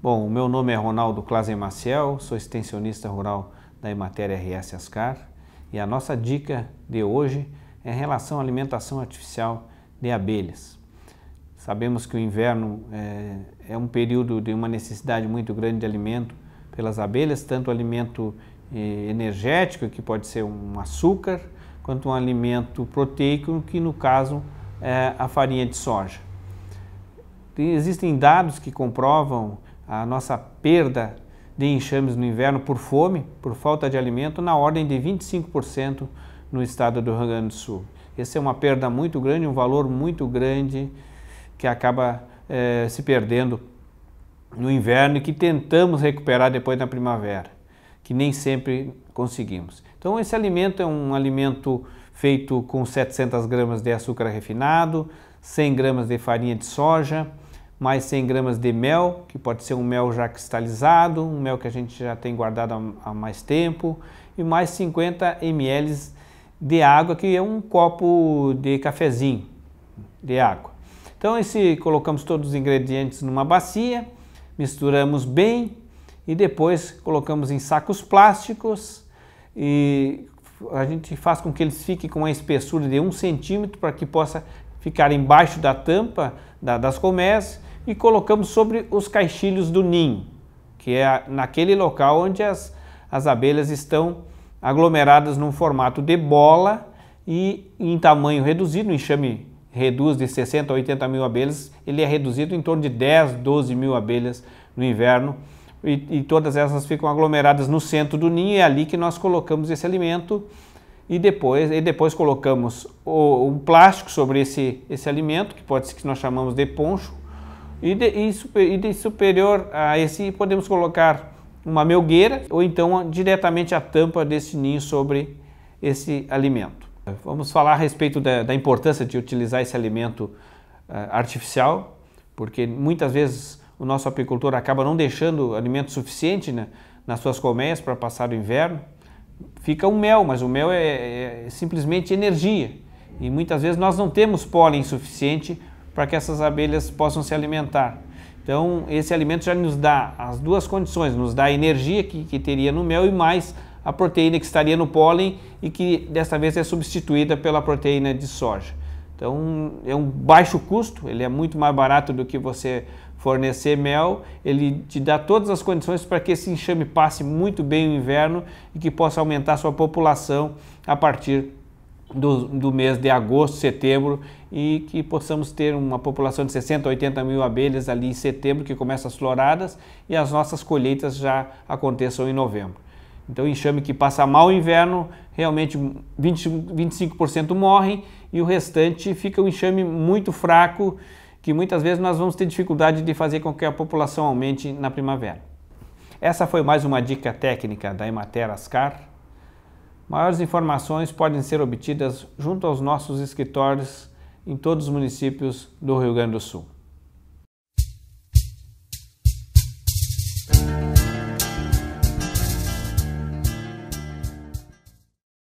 Bom, meu nome é Ronaldo Clazen Maciel, sou extensionista rural da Emater RS Ascar e a nossa dica de hoje é em relação à alimentação artificial de abelhas. Sabemos que o inverno é, é um período de uma necessidade muito grande de alimento pelas abelhas, tanto alimento eh, energético, que pode ser um açúcar, quanto um alimento proteico, que no caso é a farinha de soja. Existem dados que comprovam a nossa perda de enxames no inverno por fome, por falta de alimento, na ordem de 25% no estado do Rio Grande do Sul. Essa é uma perda muito grande, um valor muito grande que acaba eh, se perdendo no inverno e que tentamos recuperar depois na primavera, que nem sempre conseguimos. Então esse alimento é um alimento feito com 700 gramas de açúcar refinado, 100 gramas de farinha de soja, mais 100 gramas de mel, que pode ser um mel já cristalizado, um mel que a gente já tem guardado há, mais tempo, e mais 50 ml de água, que é um copo de cafezinho de água. Então esse, colocamos todos os ingredientes numa bacia, misturamos bem e depois colocamos em sacos plásticos e a gente faz com que eles fiquem com a espessura de um centímetro para que possa ficar embaixo da tampa da, das colmeias e colocamos sobre os caixilhos do ninho, que é naquele local onde as, as abelhas estão aglomeradas num formato de bola e em tamanho reduzido, o enxame reduz de 60 a 80 mil abelhas, ele é reduzido em torno de 10, 12 mil abelhas no inverno e, e todas essas ficam aglomeradas no centro do ninho e é ali que nós colocamos esse alimento e depois, e depois colocamos o, o plástico sobre esse, esse alimento, que pode ser que nós chamamos de poncho, e, de, e, super, e de superior a esse podemos colocar uma melgueira ou então diretamente a tampa desse ninho sobre esse alimento. Vamos falar a respeito da, da importância de utilizar esse alimento uh, artificial, porque muitas vezes o nosso apicultor acaba não deixando alimento suficiente né, nas suas colmeias para passar o inverno. Fica o um mel, mas o mel é, é, é simplesmente energia. E muitas vezes nós não temos pólen suficiente para que essas abelhas possam se alimentar. Então, esse alimento já nos dá as duas condições: nos dá a energia que, que teria no mel e mais a proteína que estaria no pólen e que desta vez é substituída pela proteína de soja. Então, é um baixo custo, ele é muito mais barato do que você fornecer mel, ele te dá todas as condições para que esse enxame passe muito bem o inverno e que possa aumentar sua população a partir do, do mês de agosto, setembro e que possamos ter uma população de 60, 80 mil abelhas ali em setembro, que começa as floradas e as nossas colheitas já aconteçam em novembro. Então, enxame que passa mal o inverno, realmente 20, 25% morrem e o restante fica um enxame muito fraco, que muitas vezes nós vamos ter dificuldade de fazer com que a população aumente na primavera. Essa foi mais uma dica técnica da Emater Ascar Maiores informações podem ser obtidas junto aos nossos escritórios em todos os municípios do Rio Grande do Sul.